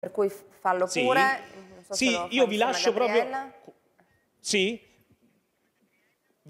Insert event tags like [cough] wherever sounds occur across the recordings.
Per cui fallo sì. pure. So sì, io vi lascio proprio... Sì?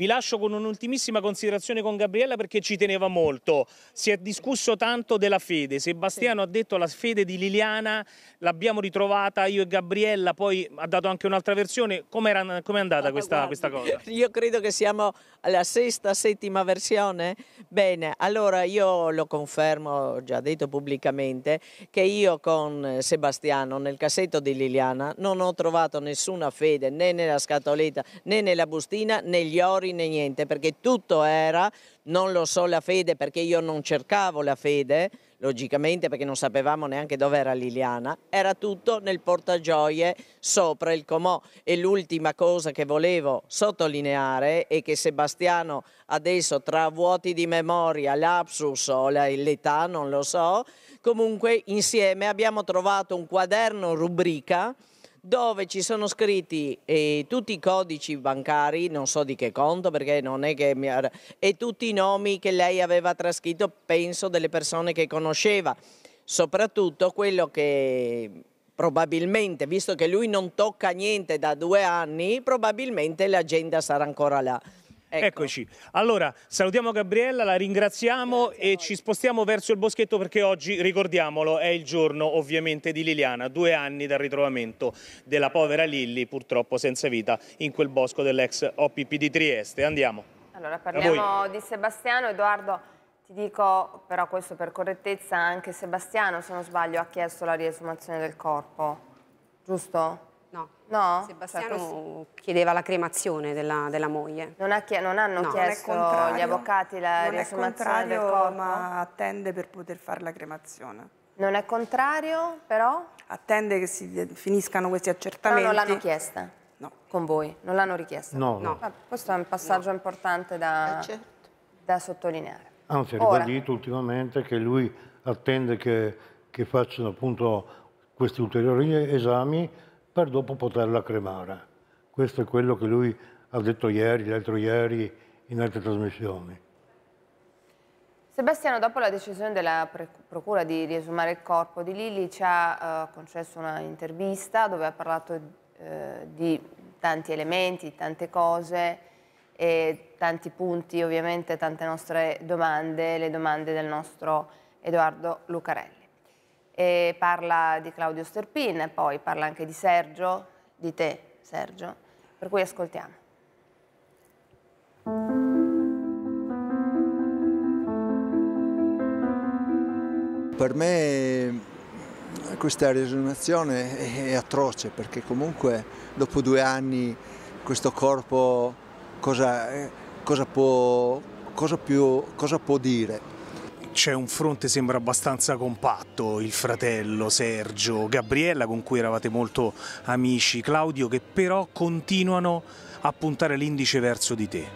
Vi lascio con un'ultimissima considerazione con Gabriella perché ci teneva molto. Si è discusso tanto della fede. Sebastiano sì. ha detto la fede di Liliana l'abbiamo ritrovata io e Gabriella, poi ha dato anche un'altra versione. Come è com andata ah, questa, guardi, questa cosa? [laughs] Io credo che siamo alla sesta, settima versione. Bene, allora io lo confermo, ho già detto pubblicamente, che io con Sebastiano nel cassetto di Liliana non ho trovato nessuna fede né nella scatoletta né nella bustina né gli ori né niente, perché tutto era, non lo so la fede perché io non cercavo la fede, logicamente perché non sapevamo neanche dove era Liliana, era tutto nel portagioie sopra il comò e l'ultima cosa che volevo sottolineare è che Sebastiano adesso tra vuoti di memoria, lapsus o l'età, non lo so, comunque insieme abbiamo trovato un quaderno rubrica dove ci sono scritti eh, tutti i codici bancari, non so di che conto perché non è che mi ha... e tutti i nomi che lei aveva trascritto, penso delle persone che conosceva. Soprattutto quello che probabilmente, visto che lui non tocca niente da due anni, probabilmente l'agenda sarà ancora là. Ecco. Eccoci. Allora, salutiamo Gabriella, la ringraziamo Grazie e ci spostiamo verso il boschetto perché oggi, ricordiamolo, è il giorno ovviamente di Liliana, due anni dal ritrovamento della povera Lilli, purtroppo senza vita, in quel bosco dell'ex OPP di Trieste. Andiamo. Allora, parliamo di Sebastiano. Edoardo, ti dico però questo per correttezza, anche Sebastiano, se non sbaglio, ha chiesto la riesumazione del corpo, giusto? No. no? Sebastiano cioè, chiedeva la cremazione della, della moglie. Non, ha non hanno no. chiesto non gli avvocati la non riassumazione del corpo? ma attende per poter fare la cremazione. Non è contrario, però? Attende che si finiscano questi accertamenti. Però non l'hanno chiesta? No. Con voi? Non l'hanno richiesta? No. no. Ah, questo è un passaggio importante da, eh, certo. da sottolineare. Anzi, ah, ha ribadito ultimamente che lui attende che, che facciano appunto questi ulteriori esami per dopo poterla cremare. Questo è quello che lui ha detto ieri, l'altro ieri, in altre trasmissioni. Sebastiano, dopo la decisione della Procura di riesumare il corpo di Lili, ci ha eh, concesso un'intervista dove ha parlato eh, di tanti elementi, tante cose, e tanti punti, ovviamente tante nostre domande, le domande del nostro Edoardo Lucarelli e parla di Claudio Sterpin, poi parla anche di Sergio, di te Sergio, per cui ascoltiamo. Per me eh, questa riesumazione è atroce perché comunque dopo due anni questo corpo cosa, eh, cosa, può, cosa, più, cosa può dire? c'è un fronte sembra abbastanza compatto, il fratello Sergio, Gabriella con cui eravate molto amici, Claudio che però continuano a puntare l'indice verso di te.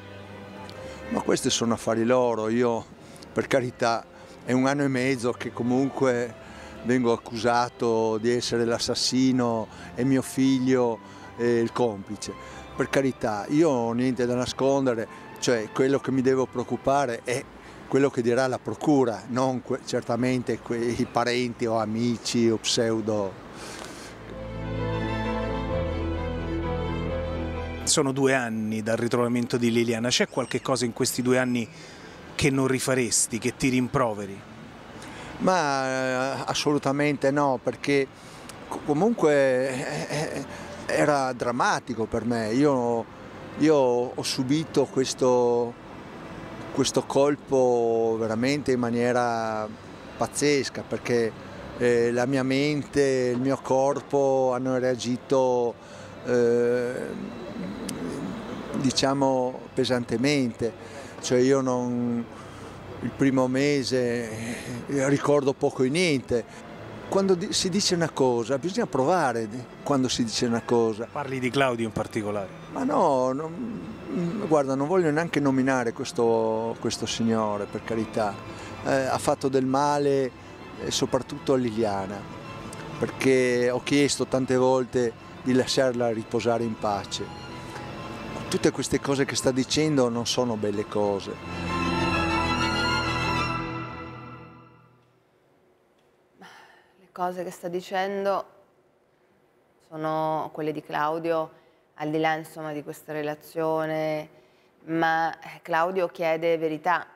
Ma questi sono affari loro, io per carità è un anno e mezzo che comunque vengo accusato di essere l'assassino e mio figlio e il complice. Per carità, io ho niente da nascondere, cioè quello che mi devo preoccupare è quello che dirà la procura, non certamente quei parenti o amici o pseudo. Sono due anni dal ritrovamento di Liliana, c'è qualche cosa in questi due anni che non rifaresti, che ti rimproveri? Ma eh, assolutamente no, perché comunque eh, eh, era drammatico per me, io, io ho subito questo, questo colpo veramente in maniera pazzesca perché eh, la mia mente, il mio corpo hanno reagito eh, diciamo pesantemente, cioè io non, il primo mese eh, ricordo poco e niente. Quando si dice una cosa, bisogna provare quando si dice una cosa. Parli di Claudio in particolare? Ma no, non, Mm, guarda, non voglio neanche nominare questo, questo signore, per carità, eh, ha fatto del male eh, soprattutto a Liliana, perché ho chiesto tante volte di lasciarla riposare in pace. Tutte queste cose che sta dicendo non sono belle cose. Le cose che sta dicendo sono quelle di Claudio al di là insomma, di questa relazione, ma eh, Claudio chiede verità.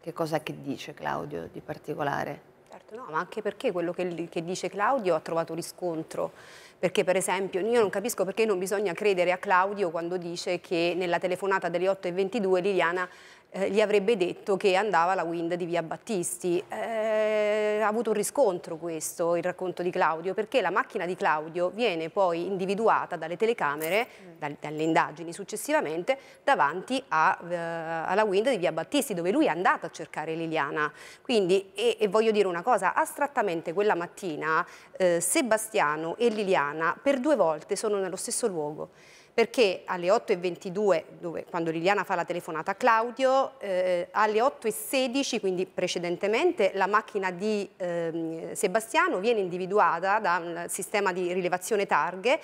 Che cosa che dice Claudio di particolare? Certo, no, ma anche perché quello che, che dice Claudio ha trovato riscontro perché per esempio io non capisco perché non bisogna credere a Claudio quando dice che nella telefonata delle 8 e 22 Liliana eh, gli avrebbe detto che andava alla Wind di Via Battisti. Eh, ha avuto un riscontro questo, il racconto di Claudio, perché la macchina di Claudio viene poi individuata dalle telecamere, mm. dal, dalle indagini successivamente, davanti a, eh, alla Wind di Via Battisti, dove lui è andato a cercare Liliana. Quindi, e, e voglio dire una cosa, astrattamente quella mattina eh, Sebastiano e Liliana per due volte sono nello stesso luogo perché alle 8.22, dove, quando Liliana fa la telefonata a Claudio, eh, alle 8.16, quindi precedentemente, la macchina di eh, Sebastiano viene individuata dal sistema di rilevazione targhe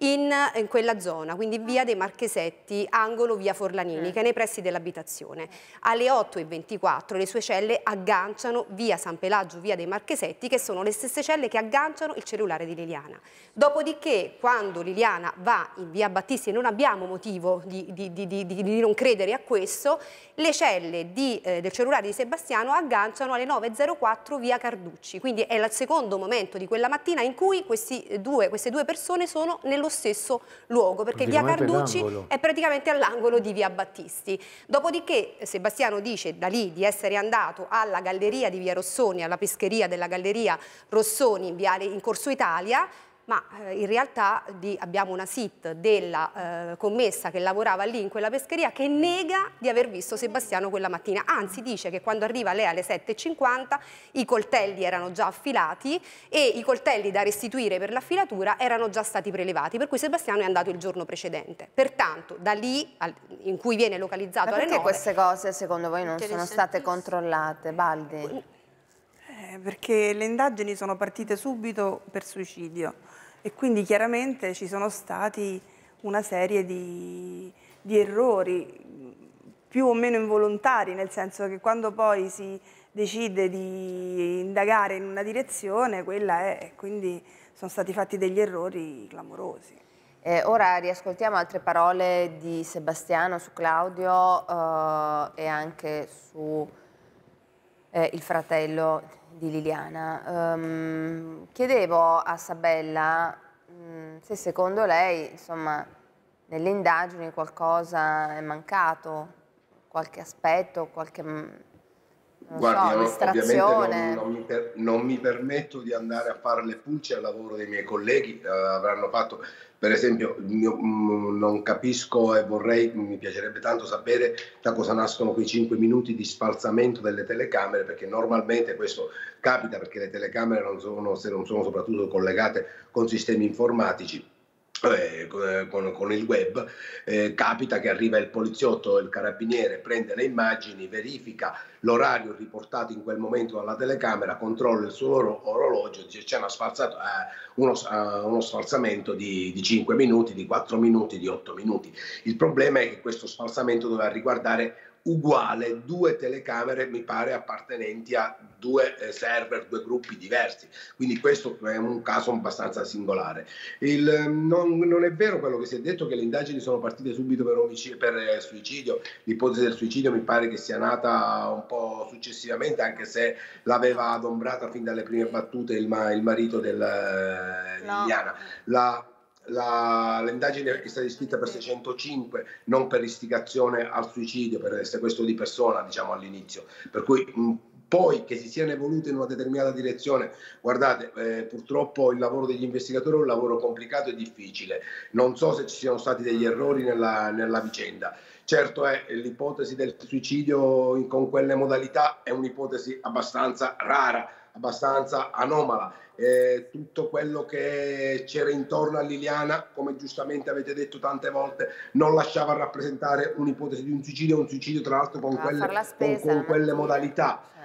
in, in, quella zona, quindi via dei Marchesetti, angolo via Forlanini, eh. che è nei pressi dell'abitazione. Alle 8.24 le sue celle agganciano via San Pelagio, via dei Marchesetti, che sono le stesse celle che agganciano il cellulare di Liliana. Dopodiché, quando Liliana va in via Battisti, e non abbiamo motivo di, di, di, di non credere a questo, le celle eh, del cellulare di Sebastiano agganciano alle 9.04 via Carducci, quindi è il secondo momento di quella mattina in cui due, queste due persone sono nello nello stesso luogo, perché via Carducci è, praticamente all'angolo di via Battisti. Dopodiché eh, Sebastiano dice da lì di essere andato alla galleria di via Rossoni, alla pescheria della galleria Rossoni in, Viale, in Corso Italia, ma eh, in realtà di, abbiamo una sit della eh, commessa che lavorava lì in quella pescheria che nega di aver visto Sebastiano quella mattina, anzi dice che quando arriva lei alle 7.50 i coltelli erano già affilati e i coltelli da restituire per l'affilatura erano già stati prelevati, per cui Sebastiano è andato il giorno precedente. Pertanto da lì al, in cui viene localizzato... Ma perché queste cose secondo voi non sono state controllate? Baldi? Eh, perché le indagini sono partite subito per suicidio e quindi chiaramente ci sono stati una serie di, di errori più o meno involontari, nel senso che quando poi si decide di indagare in una direzione, quella è, quindi sono stati fatti degli errori clamorosi. Eh, ora riascoltiamo altre parole di Sebastiano su Claudio eh, e anche su eh, il fratello di Liliana. Um, chiedevo a Sabella um, se secondo lei, insomma, nelle indagini qualcosa è mancato, qualche aspetto, qualche mm, non Guardi, so, no, Non, non, mi per, non, mi permetto di andare a fare le pulce al lavoro dei miei colleghi, eh, avranno fatto per esempio, io, mm, non capisco e vorrei, mi piacerebbe tanto sapere da cosa nascono quei 5 minuti di sfalsamento delle telecamere, perché normalmente questo capita perché le telecamere non sono, se non sono soprattutto collegate con sistemi informatici eh, eh, con, con, il web, eh, capita che arriva il poliziotto o il carabiniere, prende le immagini, verifica l'orario riportato in quel momento dalla telecamera, controlla il suo oro- orologio, dice c'è uno, sfarzato, eh, uno, eh, uno sfarzamento di, di, 5 minuti, di 4 minuti, di 8 minuti. Il problema è che questo sfarzamento doveva riguardare uguale due telecamere, mi pare, appartenenti a due eh, server, due gruppi diversi. Quindi questo è un caso abbastanza singolare. Il, ehm, non, non, è vero quello che si è detto che le indagini sono partite subito per, omicidio, per eh, suicidio. L'ipotesi del suicidio mi pare che sia nata un po' successivamente, anche se l'aveva adombrata fin dalle prime battute il, ma, il marito del, eh, no. di Diana. La, la, l'indagine è stata iscritta per 605, non per istigazione al suicidio, per sequestro di persona, diciamo all'inizio. Per cui mh, poi che si siano evolute in una determinata direzione, guardate, eh, purtroppo il lavoro degli investigatori è un lavoro complicato e difficile. Non so se ci siano stati degli errori nella, nella vicenda. Certo è, l'ipotesi del suicidio in, con quelle modalità è un'ipotesi abbastanza rara abbastanza anomala. Eh, tutto quello che c'era intorno a Liliana, come giustamente avete detto tante volte, non lasciava rappresentare un'ipotesi di un suicidio, un suicidio tra l'altro con, ah, quelle, spesa, con, con quelle modalità. Cioè.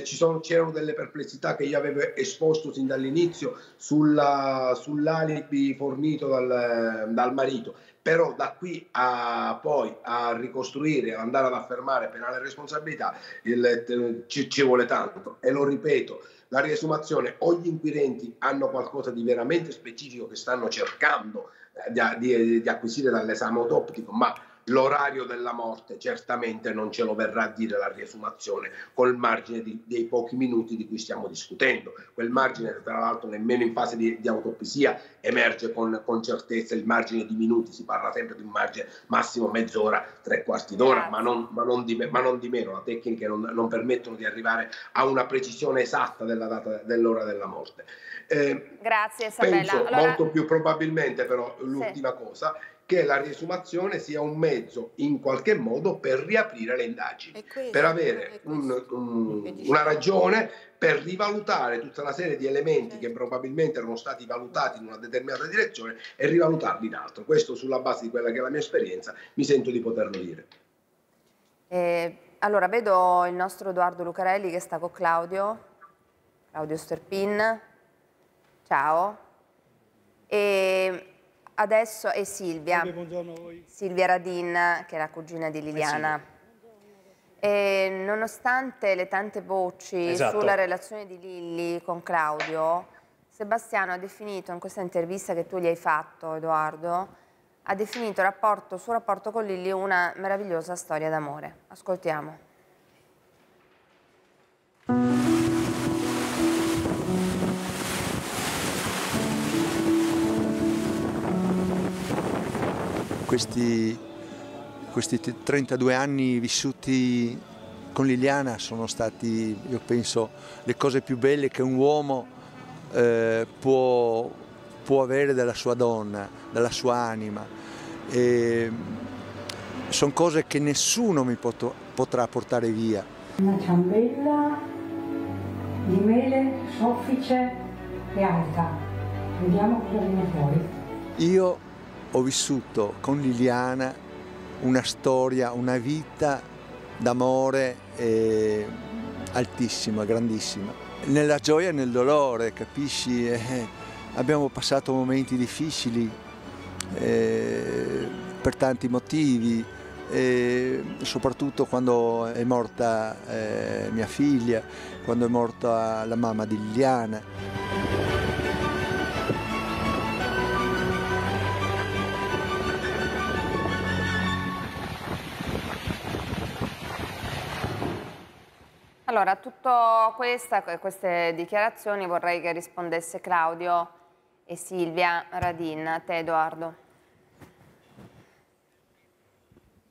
Eh, c'erano delle perplessità che io avevo esposto sin dall'inizio sull'alibi fornito dal, dal marito però da qui a poi a ricostruire, ad andare ad affermare penale responsabilità, il, ci, ci vuole tanto. E lo ripeto, la riesumazione, o gli inquirenti hanno qualcosa di veramente specifico che stanno cercando eh, di, di, di acquisire dall'esame autoptico, ma L'orario della morte certamente non ce lo verrà a dire la riesumazione col margine di, dei pochi minuti di cui stiamo discutendo. Quel margine, tra l'altro, nemmeno in fase di, di autopsia emerge con, con, certezza il margine di minuti, si parla sempre di un margine massimo mezz'ora, tre quarti d'ora, ma non, ma, non di, ma non, di, meno. la tecnica non, non, permettono di arrivare a una precisione esatta della data dell'ora della morte. Eh, Grazie, Isabella. Penso, allora... molto più probabilmente, però, l'ultima sì. cosa che la riesumazione sia un mezzo in qualche modo per riaprire le indagini, questo, per avere un, un, una ragione per rivalutare tutta una serie di elementi che probabilmente erano stati valutati in una determinata direzione e rivalutarli in altro. Questo sulla base di quella che è la mia esperienza mi sento di poterlo dire. Eh, allora vedo il nostro Edoardo Lucarelli che sta con Claudio, Claudio Sterpin, ciao. E adesso è Silvia. Silvia Radin, che è la cugina di eh Liliana. E nonostante le tante voci esatto. sulla relazione di Lilli con Claudio, Sebastiano ha definito in questa intervista che tu gli hai fatto, Edoardo, ha definito il rapporto, suo rapporto con Lilli una meravigliosa storia d'amore. Ascoltiamo. questi, questi 32 anni vissuti con Liliana sono stati, io penso, le cose più belle che un uomo eh, può, può, avere dalla sua donna, dalla sua anima. E sono cose che nessuno mi pot potrà portare via. Una ciambella di mele soffice e alta. Vediamo cosa viene fuori. Io ho vissuto con Liliana una storia, una vita d'amore eh, altissima, grandissima. Nella gioia e nel dolore, capisci? Eh, abbiamo passato momenti difficili eh, per tanti motivi, eh, soprattutto quando è morta eh, mia figlia, quando è morta la mamma di Liliana. Allora, a tutto questa, queste dichiarazioni vorrei che rispondesse Claudio e Silvia Radin. A te Edoardo.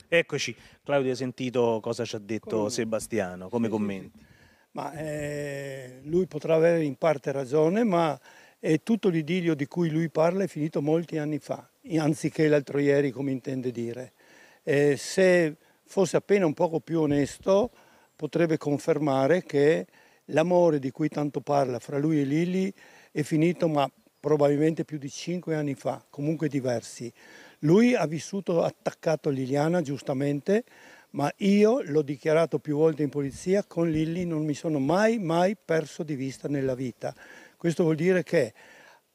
Eccoci, Claudio hai sentito cosa ci ha detto come... Sebastiano, come sì, commenti? Sì, sì. Ma, eh, lui potrà avere in parte ragione, ma è tutto l'idilio di cui lui parla è finito molti anni fa, anziché l'altro ieri come intende dire. Eh, se fosse appena un poco più onesto potrebbe confermare che l'amore di cui tanto parla fra lui e Lili è finito ma probabilmente più di cinque anni fa, comunque diversi. Lui ha vissuto attaccato a Liliana, giustamente, ma io l'ho dichiarato più volte in polizia, con Lilli non mi sono mai, mai perso di vista nella vita. Questo vuol dire che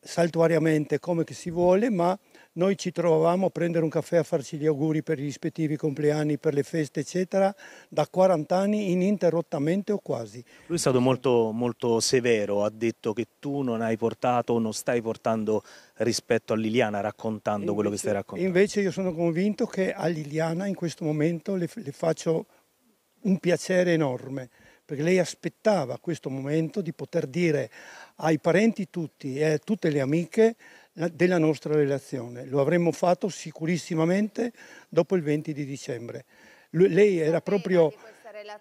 saltuariamente, come che si vuole, ma noi ci trovavamo a prendere un caffè a farci gli auguri per i rispettivi compleanni, per le feste, eccetera, da 40 anni ininterrottamente o quasi. Lui è stato molto, molto severo, ha detto che tu non hai portato o non stai portando rispetto a Liliana, raccontando invece, quello che stai raccontando. Invece io sono convinto che a Liliana in questo momento le, le faccio un piacere enorme perché lei aspettava questo momento di poter dire ai parenti tutti e a tutte le amiche della nostra relazione. Lo avremmo fatto sicurissimamente dopo il 20 di dicembre. lei era proprio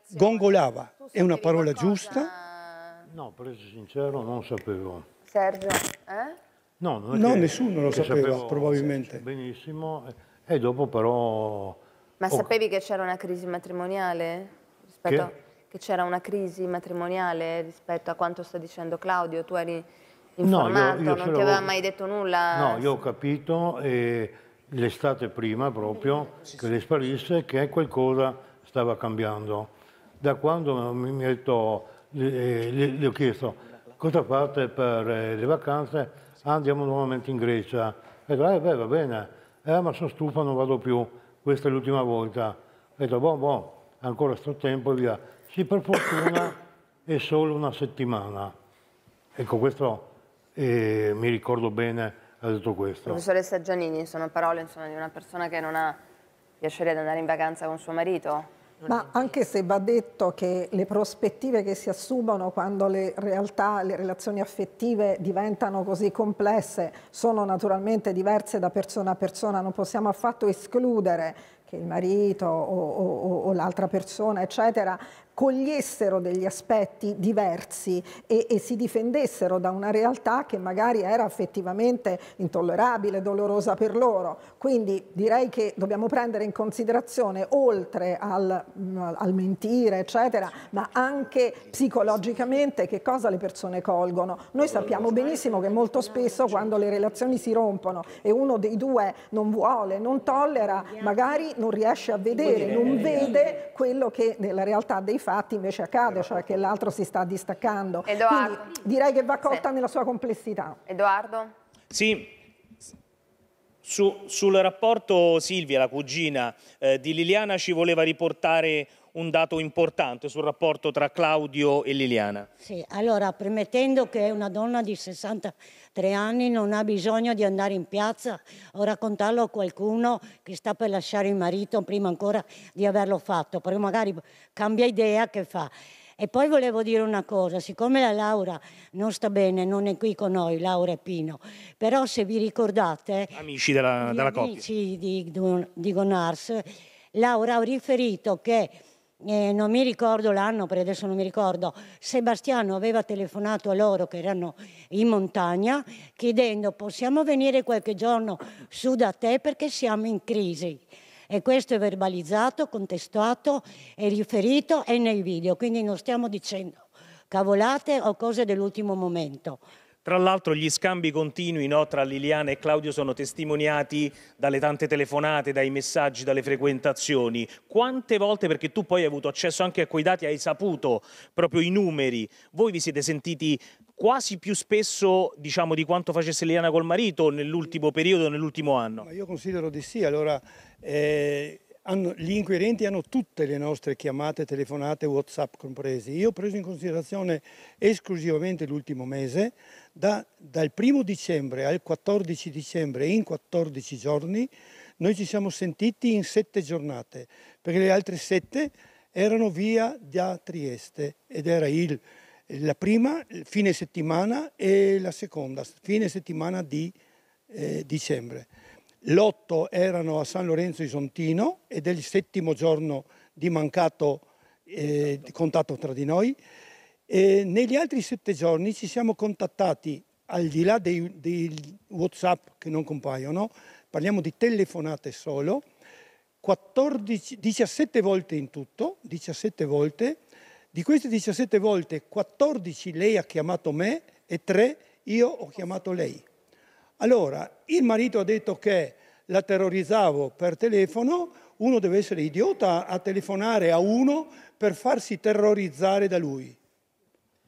gongolava, è una parola qualcosa... giusta? No, per essere sincero non sapevo. Sergio, eh? No, no che... nessuno lo sapeva sapevo, probabilmente. Benissimo, e dopo però... Ma oh. sapevi che c'era una crisi matrimoniale? Rispetto... Che? che c'era una crisi matrimoniale rispetto a quanto sta dicendo Claudio, tu eri informato, no, io, io non ti aveva mai detto nulla? No, io ho capito eh, l'estate prima proprio mm. sì, sì. che le sparisse che qualcosa stava cambiando. Da quando mi, ha detto, eh, le, ho chiesto cosa fate per eh, le vacanze, andiamo nuovamente in Grecia. E detto, eh beh, va bene, eh, ma sono stufa, non vado più, questa è l'ultima volta. Ho detto, boh, boh, ancora sto tempo e via. Sì, per fortuna è solo una settimana. Ecco, questo e mi ricordo bene ha detto questo. Professoressa Giannini, sono parole insomma, di una persona che non ha piacere di andare in vacanza con suo marito. Ma anche se va detto che le prospettive che si assumono quando le realtà, le relazioni affettive diventano così complesse sono naturalmente diverse da persona a persona, non possiamo affatto escludere che il marito o, o, o l'altra persona, eccetera, cogliessero degli aspetti diversi e, e, si difendessero da una realtà che magari era effettivamente intollerabile, dolorosa per loro. Quindi direi che dobbiamo prendere in considerazione, oltre al, mm, al mentire, eccetera, ma anche psicologicamente che cosa le persone colgono. Noi sappiamo benissimo che molto spesso quando le relazioni si rompono e uno dei due non vuole, non tollera, magari non riesce a vedere, non vede quello che nella realtà dei fatti invece accade, cioè che l'altro si sta distaccando. Edoardo. Quindi direi che va colta sì. nella sua complessità. Edoardo? Sì, su, sul rapporto Silvia, la cugina eh, di Liliana, ci voleva riportare un dato importante sul rapporto tra Claudio e Liliana. Sì, allora premettendo che una donna di 63 anni non ha bisogno di andare in piazza o raccontarlo a qualcuno che sta per lasciare il marito prima ancora di averlo fatto, perché magari cambia idea che fa. E poi volevo dire una cosa, siccome la Laura non sta bene, non è qui con noi, Laura e Pino, però se vi ricordate... Amici della, della amici coppia. Amici di, di Gonars, Laura ha riferito che eh, non mi ricordo l'anno, perché adesso non mi ricordo, Sebastiano aveva telefonato a loro che erano in montagna chiedendo possiamo venire qualche giorno su da te perché siamo in crisi. E questo è verbalizzato, contestato, e riferito e nei video, quindi non stiamo dicendo cavolate o cose dell'ultimo momento. Tra l'altro gli scambi continui no, tra Liliana e Claudio sono testimoniati dalle tante telefonate, dai messaggi, dalle frequentazioni. Quante volte, perché tu poi hai avuto accesso anche a quei dati, hai saputo proprio i numeri, voi vi siete sentiti quasi più spesso diciamo, di quanto facesse Liliana col marito nell'ultimo periodo, nell'ultimo anno? Ma io considero di sì, allora eh, hanno, gli inquirenti hanno tutte le nostre chiamate, telefonate, Whatsapp compresi. Io ho preso in considerazione esclusivamente l'ultimo mese da, dal 1 dicembre al 14 dicembre, in 14 giorni, noi ci siamo sentiti in sette giornate, perché le altre sette erano via da Trieste ed era il, la prima fine settimana e la seconda fine settimana di eh, dicembre. L'otto erano a San Lorenzo Isontino ed è il settimo giorno di mancato eh, contatto tra di noi. Eh, negli altri sette giorni ci siamo contattati, al di là dei, dei WhatsApp che non compaiono, parliamo di telefonate solo, 14, 17 volte in tutto, 17 volte. Di queste 17 volte, 14 lei ha chiamato me e 3 io ho chiamato lei. Allora, il marito ha detto che la terrorizzavo per telefono, uno deve essere idiota a telefonare a uno per farsi terrorizzare da lui.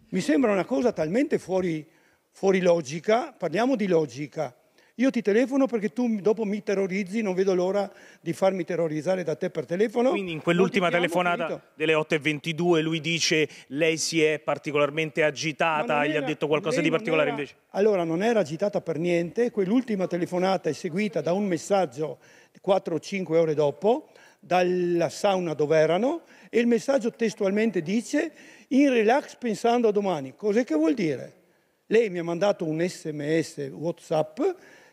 Mi sembra una cosa talmente fuori, fuori logica, parliamo di logica. Io ti telefono perché tu dopo mi terrorizzi, non vedo l'ora di farmi terrorizzare da te per telefono. Quindi in quell'ultima telefonata finito. delle 8.22 lui dice lei si è particolarmente agitata e gli ha detto qualcosa di particolare era, invece. Allora non era agitata per niente, quell'ultima telefonata è seguita da un messaggio 4 o 5 ore dopo dalla sauna dove erano e il messaggio testualmente dice in relax pensando a domani. Cos'è che vuol dire? Lei mi ha mandato un sms WhatsApp,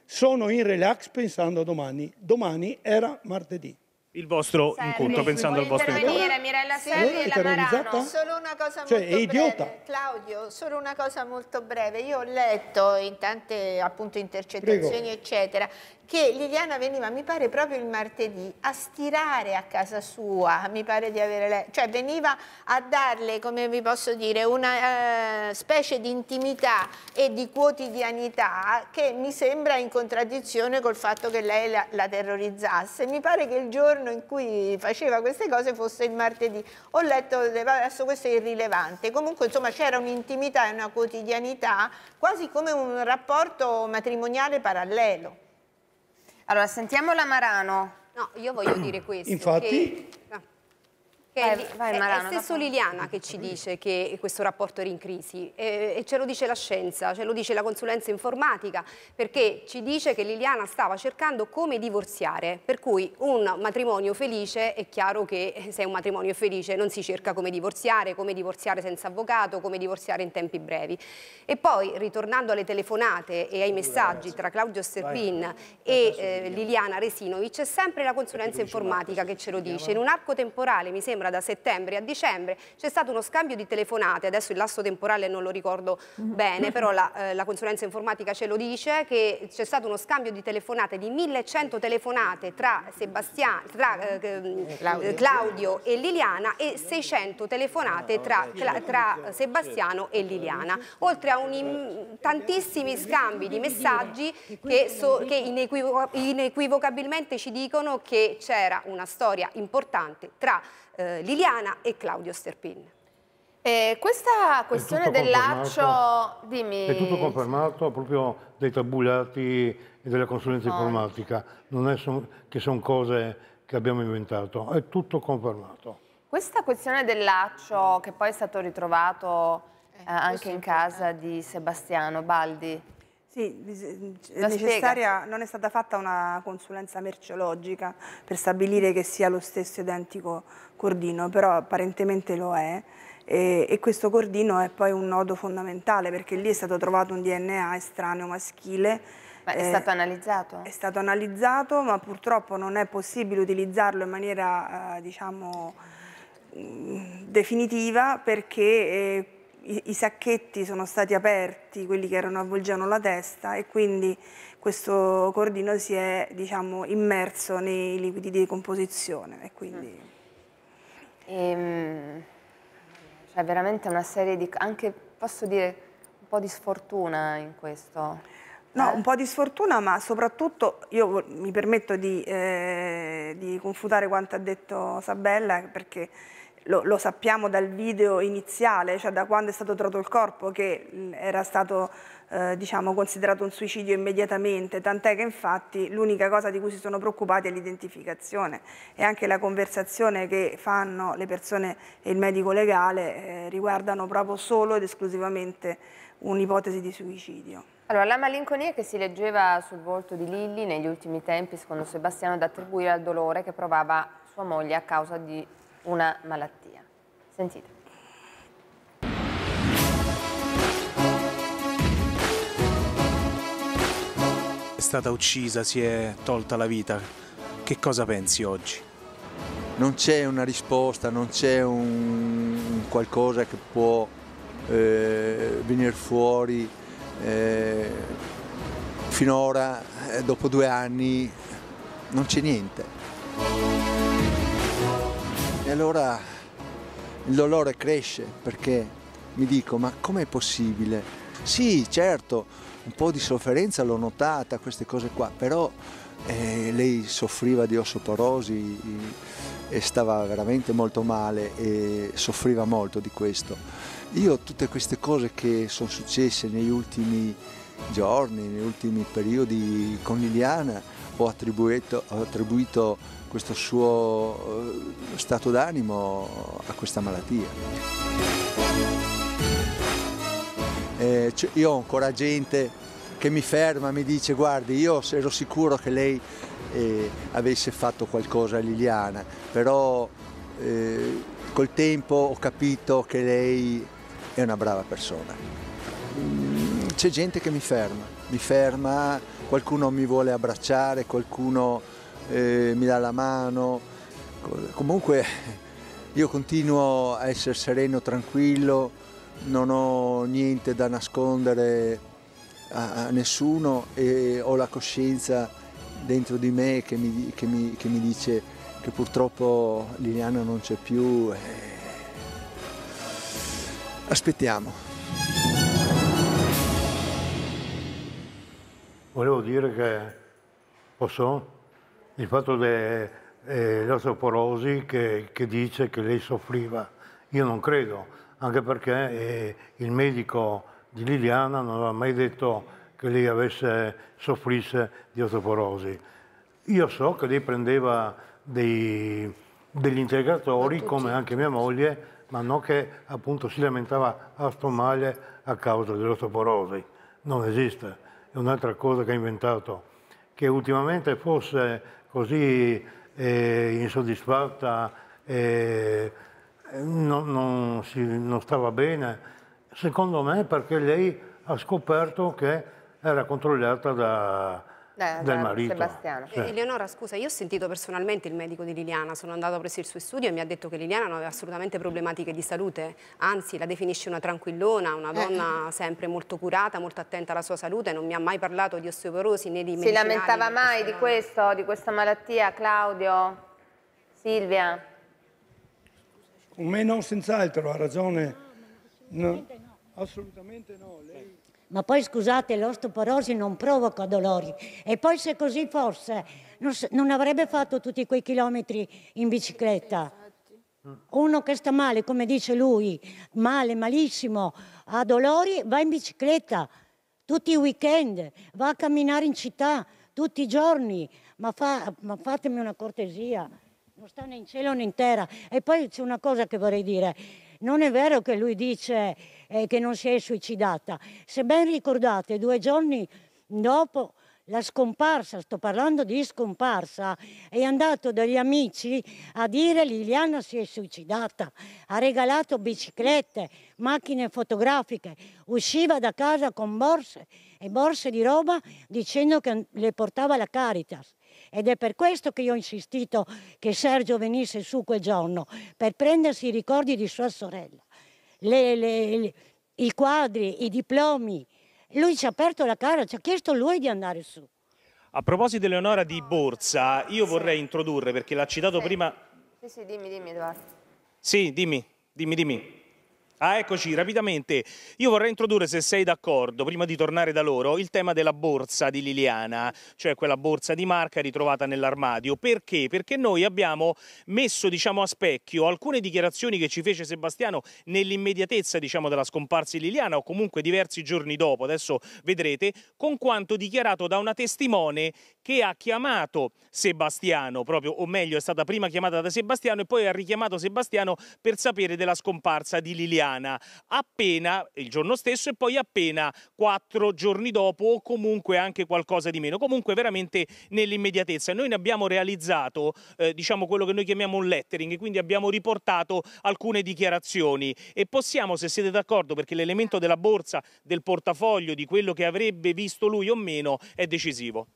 sono in relax pensando a domani. Domani era martedì il vostro Servi. incontro, pensando al vostro incontro. Mirella Servi e Lamarano. Solo una cosa cioè, molto idiota. breve, Claudio, solo una cosa molto breve. Io ho letto in tante appunto intercettazioni, Prego. eccetera, che Liliana veniva, mi pare, proprio il martedì a stirare a casa sua, mi pare di avere lei, cioè veniva a darle, come vi posso dire, una eh, specie di intimità e di quotidianità che mi sembra in contraddizione col fatto che lei la, la terrorizzasse. Mi pare che il giorno in cui faceva queste cose fosse il martedì. Ho letto, adesso questo è irrilevante, comunque insomma c'era un'intimità e una quotidianità quasi come un rapporto matrimoniale parallelo. Allora, sentiamo la Marano. No, io voglio dire questo. Infatti... Che... Vai, lì, vai, Marano, è stesso Liliana che ci dice che questo rapporto era in crisi e, e, ce lo dice la scienza, ce lo dice la consulenza informatica perché ci dice che Liliana stava cercando come divorziare per cui un matrimonio felice è chiaro che se è un matrimonio felice non si cerca come divorziare, come divorziare senza avvocato, come divorziare in tempi brevi e poi ritornando alle telefonate e ai messaggi tra Claudio Serpin vai, e eh, Liliana Resinovic c'è sempre la consulenza informatica che ce lo dice in un arco temporale mi sembra sembra da settembre a dicembre, c'è stato uno scambio di telefonate, adesso il lasso temporale non lo ricordo mm-hmm. bene, però la, [laughs] eh, la consulenza informatica ce lo dice, che c'è stato uno scambio di telefonate, di 1100 telefonate tra, Sebastian, tra eh, mm, Claudio. Eh, Claudio. e Liliana e 600 telefonate tra, ah, tra Sebastiano e Liliana, oltre a un, tantissimi scambi di messaggi che, so, che inequivo inequivocabilmente ci dicono che c'era una storia importante tra eh, Liliana e Claudio Sterpin. Eh, questa questione del laccio, dimmi... È tutto confermato proprio dai tabulati e della consulenza no. informatica, non è son, che sono cose che abbiamo inventato, è tutto confermato. Questa questione del laccio, che poi è stato ritrovato eh, eh anche in casa di Sebastiano Baldi, sì, è eh, necessaria, non è stata fatta una consulenza merceologica per stabilire che sia lo stesso identico cordino, però apparentemente lo è e, e, questo cordino è poi un nodo fondamentale perché lì è stato trovato un DNA estraneo maschile. Ma è eh, stato analizzato? È stato analizzato, ma purtroppo non è possibile utilizzarlo in maniera, eh, diciamo, mm, definitiva perché... Eh, i, i, sacchetti sono stati aperti, quelli che erano, avvolgevano la testa e quindi questo cordino si è diciamo, immerso nei liquidi di decomposizione. E quindi... Mm. E, ehm, cioè veramente una serie di... anche posso dire un po' di sfortuna in questo. No, eh? un po' di sfortuna, ma soprattutto io mi permetto di, eh, di confutare quanto ha detto Sabella, perché lo, lo, sappiamo dal video iniziale, cioè da quando è stato trovato il corpo, che era stato eh, diciamo, considerato un suicidio immediatamente, tant'è che infatti l'unica cosa di cui si sono preoccupati è l'identificazione e anche la conversazione che fanno le persone e il medico legale eh, riguardano proprio solo ed esclusivamente un'ipotesi di suicidio. Allora, la malinconia che si leggeva sul volto di Lilli negli ultimi tempi, secondo Sebastiano, da attribuire al dolore che provava sua moglie a causa di una malattia. Sentite. È stata uccisa, si è tolta la vita. Che cosa pensi oggi? Non c'è una risposta, non c'è un qualcosa che può eh, venire fuori. Eh, finora, eh, dopo due anni, non c'è niente allora il dolore cresce perché mi dico ma com'è possibile? Sì, certo, un po' di sofferenza l'ho notata, queste cose qua, però eh, lei soffriva di ossoporosi eh, e stava veramente molto male e soffriva molto di questo. Io tutte queste cose che sono successe negli ultimi giorni, negli ultimi periodi con Liliana, ho attribuito, ho attribuito questo suo eh, stato d'animo a questa malattia. Eh, cioè, io ho ancora gente che mi ferma, mi dice guardi io ero sicuro che lei eh, avesse fatto qualcosa a Liliana, però eh, col tempo ho capito che lei è una brava persona. Mm, c'è gente che mi ferma mi ferma, qualcuno mi vuole abbracciare, qualcuno eh, mi dà la mano. Comunque io continuo a essere sereno, tranquillo, non ho niente da nascondere a, a nessuno e ho la coscienza dentro di me che mi, che mi, che mi dice che purtroppo Liliana non c'è più. E... Aspettiamo. volevo dire che posso? Il fatto eh, dell'osteoporosi che, che dice che lei soffriva, io non credo, anche perché eh, il medico di Liliana non aveva mai detto che lei avesse, soffrisse di osteoporosi. Io so che lei prendeva dei, degli integratori, come anche mia moglie, ma non che appunto si lamentava a sto male a causa dell'osteoporosi. Non esiste è un'altra cosa che ha inventato, che ultimamente fosse così eh, insoddisfatta, eh, non, non, si, non stava bene, secondo me perché lei ha scoperto che era controllata da, eh, del marito. Sebastiano. Eh. Eleonora, scusa, io ho sentito personalmente il medico di Liliana, sono andata presso il suo studio e mi ha detto che Liliana non aveva assolutamente problematiche di salute, anzi la definisce una tranquillona, una eh. donna sempre molto curata, molto attenta alla sua salute, non mi ha mai parlato di osteoporosi né di medicinali. Si lamentava mai di questo, di questa malattia, Claudio? Silvia? Come meno senz'altro, ha ragione. No, assolutamente no. Lei... Ma poi scusate, l'ostoporosi non provoca dolori e poi se così fosse non, non avrebbe fatto tutti quei chilometri in bicicletta. Uno che sta male, come dice lui, male, malissimo, ha dolori, va in bicicletta tutti i weekend, va a camminare in città tutti i giorni, ma, fa, ma fatemi una cortesia, non sta né in cielo né in terra. E poi c'è una cosa che vorrei dire, non è vero che lui dice eh, che non si è suicidata. Se ben ricordate, due giorni dopo la scomparsa, sto parlando di scomparsa, è andato dagli amici a dire Liliana si è suicidata, ha regalato biciclette, macchine fotografiche, usciva da casa con borse e borse di roba dicendo che le portava la Caritas. Ed è per questo che io ho insistito che Sergio venisse su quel giorno, per prendersi i ricordi di sua sorella le, le, le, i quadri, i diplomi. Lui ci ha aperto la cara, ci ha chiesto lui di andare su. A proposito Eleonora di Borsa, io vorrei introdurre, perché l'ha citato sì. prima... Sì, sì, dimmi, dimmi Edoardo. Sì, dimmi, dimmi, dimmi. Ah, eccoci, rapidamente. Io vorrei introdurre, se sei d'accordo, prima di tornare da loro, il tema della borsa di Liliana, cioè quella borsa di marca ritrovata nell'armadio. Perché? Perché noi abbiamo messo diciamo, a specchio alcune dichiarazioni che ci fece Sebastiano nell'immediatezza diciamo, della scomparsa di Liliana o comunque diversi giorni dopo, adesso vedrete, con quanto dichiarato da una testimone che ha chiamato Sebastiano, proprio, o meglio è stata prima chiamata da Sebastiano e poi ha richiamato Sebastiano per sapere della scomparsa di Liliana settimana, appena il giorno stesso e poi appena quattro giorni dopo o comunque anche qualcosa di meno, comunque veramente nell'immediatezza. Noi ne abbiamo realizzato eh, diciamo quello che noi chiamiamo un lettering, quindi abbiamo riportato alcune dichiarazioni e possiamo, se siete d'accordo, perché l'elemento della borsa, del portafoglio, di quello che avrebbe visto lui o meno è decisivo.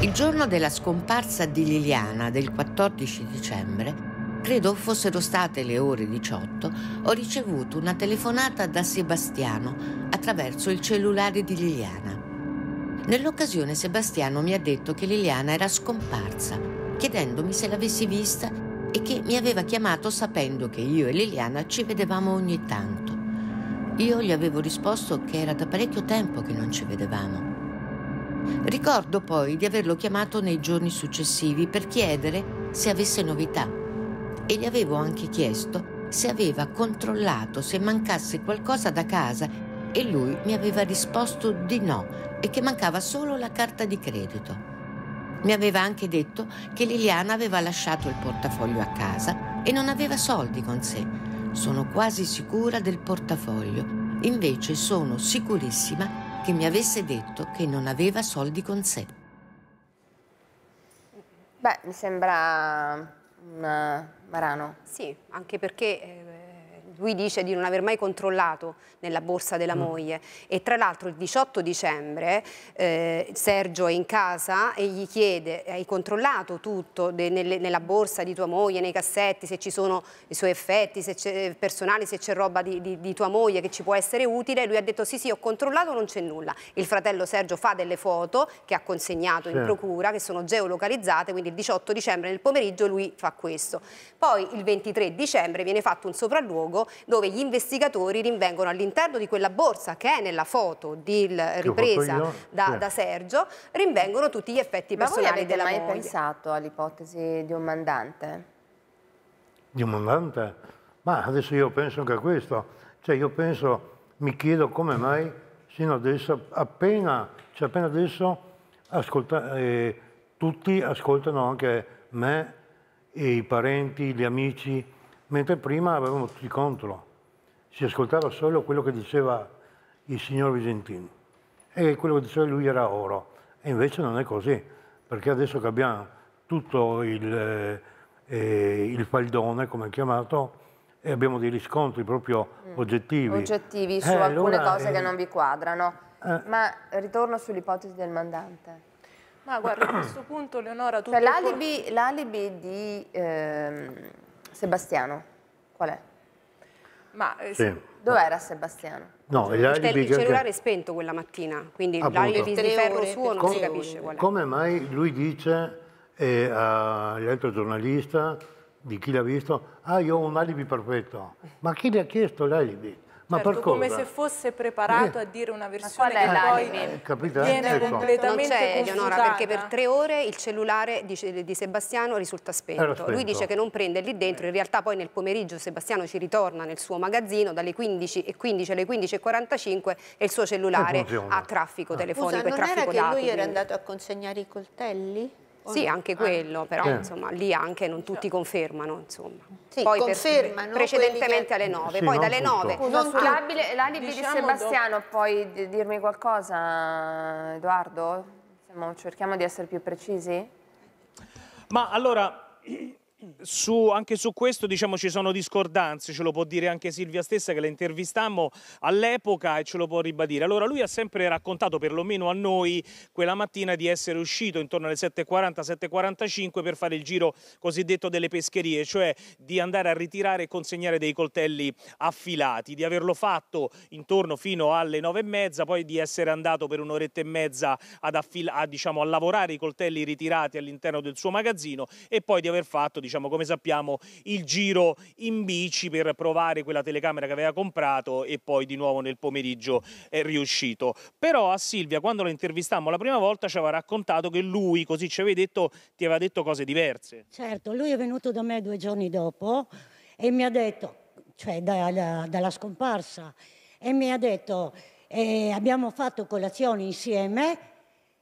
Il giorno della scomparsa di Liliana del 14 dicembre credo fossero state le ore 18, ho ricevuto una telefonata da Sebastiano attraverso il cellulare di Liliana. Nell'occasione Sebastiano mi ha detto che Liliana era scomparsa, chiedendomi se l'avessi vista e che mi aveva chiamato sapendo che io e Liliana ci vedevamo ogni tanto. Io gli avevo risposto che era da parecchio tempo che non ci vedevamo. Ricordo poi di averlo chiamato nei giorni successivi per chiedere se avesse novità e gli avevo anche chiesto se aveva controllato se mancasse qualcosa da casa e lui mi aveva risposto di no e che mancava solo la carta di credito. Mi aveva anche detto che Liliana aveva lasciato il portafoglio a casa e non aveva soldi con sé. Sono quasi sicura del portafoglio, invece sono sicurissima che mi avesse detto che non aveva soldi con sé. Beh, mi sembra Mm, eh, Marano. Sì, anche perché eh, lui dice di non aver mai controllato nella borsa della mm. moglie e tra l'altro il 18 dicembre eh, Sergio è in casa e gli chiede hai controllato tutto de, nelle, nella borsa di tua moglie, nei cassetti, se ci sono i suoi effetti se eh, personali, se c'è roba di, di, di, tua moglie che ci può essere utile, lui ha detto sì sì ho controllato non c'è nulla, il fratello Sergio fa delle foto che ha consegnato sì. in procura che sono geolocalizzate quindi il 18 dicembre nel pomeriggio lui fa questo, poi il 23 dicembre viene fatto un sopralluogo dove gli investigatori rinvengono all'interno di quella borsa che è nella foto di ripresa da, sì. da, Sergio, rinvengono tutti gli effetti Ma personali della moglie. Ma voi avete mai pensato all'ipotesi di un mandante? Di un mandante? Ma adesso io penso anche a questo. Cioè io penso, mi chiedo come mai sino adesso, appena, cioè appena adesso ascolta, eh, tutti ascoltano anche me, i parenti, gli amici, mentre prima avevamo tutti contro, si ascoltava solo quello che diceva il signor Visentin e quello che diceva lui era oro, e invece non è così, perché adesso che abbiamo tutto il, eh, eh il faldone, come è chiamato, e abbiamo dei riscontri proprio mm. oggettivi. Oggettivi su eh, alcune allora, cose eh, che non vi quadrano. Eh. Ma ritorno sull'ipotesi del mandante. Ma guarda, a questo punto Leonora... Tutto cioè l'alibi di... Ehm Sebastiano, qual è? Ma eh, sì. dov'era Sebastiano? No, il, il, il cellulare è spento quella mattina, quindi l'alibi di ferro suo non si capisce qual è. Come mai lui dice eh, all'altro giornalista di chi l'ha visto, ah io ho un alibi perfetto, ma chi le ha chiesto l'alibi? Ma certo, per come cosa? se fosse preparato a dire una versione che poi eh, Capita, viene ecco. completamente non c'è, Eleonora, perché per tre ore il cellulare di, di Sebastiano risulta spento. spento. Lui dice che non prende lì dentro, in realtà poi nel pomeriggio Sebastiano ci ritorna nel suo magazzino dalle 15.15 alle 15.45 e il suo cellulare ha traffico eh. telefonico Scusa, e traffico dati. non era che lui quindi. era andato a consegnare i coltelli? Sì, anche ah. quello, però eh. insomma, lì anche non tutti confermano. Insomma. Sì, poi confermano. Per, precedentemente che... alle 9, sì, poi dalle tutto. 9. Scusa, l'alibi diciamo di Sebastiano, dopo... puoi dirmi qualcosa Edoardo? cerchiamo di essere più precisi. Ma allora, su, anche su questo diciamo, ci sono discordanze, ce lo può dire anche Silvia stessa che la intervistammo all'epoca e ce lo può ribadire. Allora lui ha sempre raccontato, perlomeno a noi, quella mattina di essere uscito intorno alle 7.40-7.45 per fare il giro cosiddetto delle pescherie, cioè di andare a ritirare e consegnare dei coltelli affilati, di averlo fatto intorno fino alle 9.30, poi di essere andato per un'oretta e mezza a, diciamo, a lavorare i coltelli ritirati all'interno del suo magazzino e poi di aver fatto diciamo, diciamo, come sappiamo, il giro in bici per provare quella telecamera che aveva comprato e poi di nuovo nel pomeriggio è riuscito. Però a Silvia, quando la intervistammo la prima volta, ci aveva raccontato che lui, così ci aveva detto, ti aveva detto cose diverse. Certo, lui è venuto da me due giorni dopo e mi ha detto, cioè da, da, dalla scomparsa, e mi ha detto, eh, abbiamo fatto colazione insieme,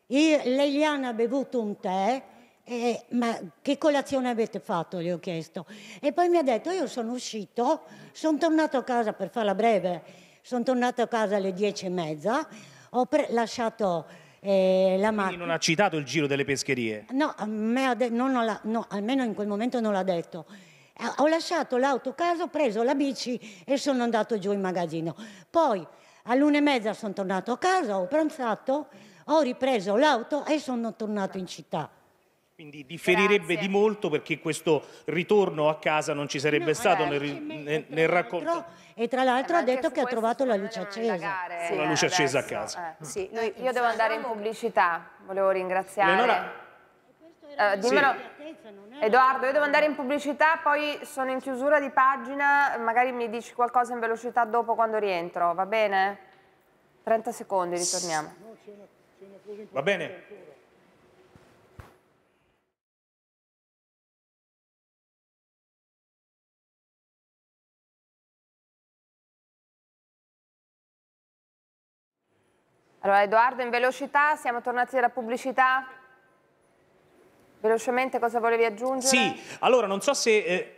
io, ha bevuto un tè eh, ma che colazione avete fatto? gli ho chiesto. E poi mi ha detto, io sono uscito, sono tornato a casa, per farla breve, sono tornato a casa alle dieci e mezza, ho lasciato eh, la macchina. Quindi non ha citato il giro delle pescherie? No, non no, almeno in quel momento non l'ha detto. Ho lasciato l'auto casa, ho preso la bici e sono andato giù in magazzino. Poi all'una e mezza sono tornato a casa, ho pranzato, ho ripreso l'auto e sono tornato in città. Quindi differirebbe Grazie. di molto perché questo ritorno a casa non ci sarebbe no, stato nel, nel, nel racconto. E tra l'altro eh, ha detto che ha trovato la luce accesa. Sì, la luce adesso, accesa a casa. Eh, sì. Mm. Noi, io devo andare in pubblicità, volevo ringraziare. Leonora... Uh, eh, dimmelo, sì. Edoardo, io devo andare in pubblicità, poi sono in chiusura di pagina, magari mi dici qualcosa in velocità dopo quando rientro, va bene? 30 secondi, ritorniamo. Va bene? Allora Edoardo in velocità, siamo tornati dalla pubblicità. Velocemente cosa volevi aggiungere? Sì, allora non so se... Eh...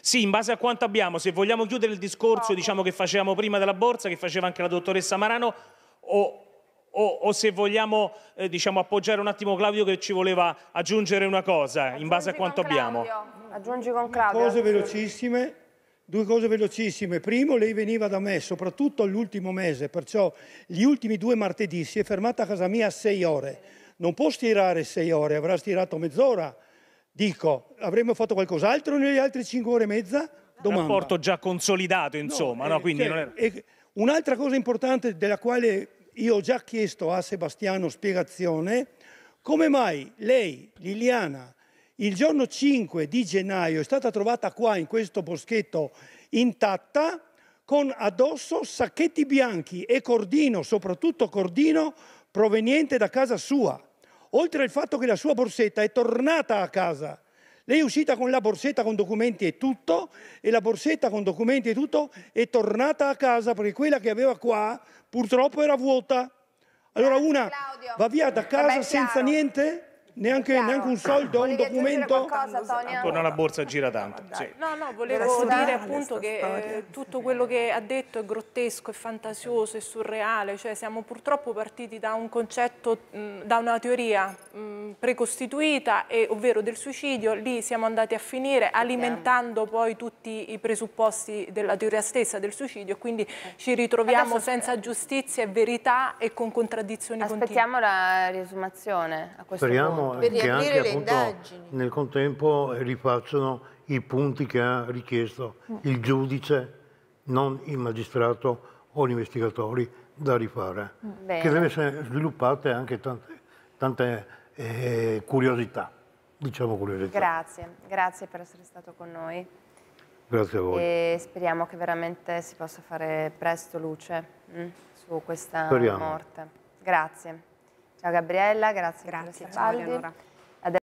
Sì, in base a quanto abbiamo, se vogliamo chiudere il discorso diciamo, che facevamo prima della borsa, che faceva anche la dottoressa Marano, o, o, o se vogliamo eh, diciamo, appoggiare un attimo Claudio che ci voleva aggiungere una cosa, Aggiungi in base a quanto abbiamo. Aggiungi con Claudio. Cose velocissime, Due cose velocissime. Primo, lei veniva da me, soprattutto l'ultimo mese, perciò gli ultimi due martedì si è fermata a casa mia a sei ore. Non può stirare sei ore, avrà stirato mezz'ora. Dico, avremmo fatto qualcos'altro nelle altre cinque ore e mezza? Un Rapporto già consolidato, insomma. Eh, no, no, eh, cioè, è... Un'altra cosa importante della quale io ho già chiesto a Sebastiano spiegazione, come mai lei, Liliana, il giorno 5 di gennaio è stata trovata qua in questo boschetto intatta con addosso sacchetti bianchi e cordino, soprattutto cordino proveniente da casa sua. Oltre al fatto che la sua borsetta è tornata a casa. Lei è uscita con la borsetta con documenti e tutto e la borsetta con documenti e tutto è tornata a casa perché quella che aveva qua purtroppo era vuota. Allora ah, una va via da casa senza niente? Neanche, neanche, un soldo, Volevi un documento. Qualcosa, Attorno alla borsa gira tanto. Sì. No, no, volevo dire appunto che eh, tutto quello che ha detto è grottesco, è fantasioso, è surreale, cioè siamo purtroppo partiti da un concetto, da una teoria precostituita, e, ovvero del suicidio, lì siamo andati a finire alimentando poi tutti i presupposti della teoria stessa del suicidio, quindi eh. ci ritroviamo Adesso, senza eh, giustizia e verità e con contraddizioni aspettiamo continue. Aspettiamo la riesumazione a questo Speriamo. punto diciamo per che anche le appunto, indagini. nel contempo rifacciano i punti che ha richiesto mm. il giudice, non il magistrato o gli investigatori da rifare, mm, Bene. che deve essere sviluppate anche tante, tante eh, curiosità, diciamo curiosità. Grazie, grazie per essere stato con noi. Grazie a voi. E speriamo che veramente si possa fare presto luce mh, mm, su questa Speriamo. morte. Grazie. Ciao Gabriella, grazie, grazie per essere ciao,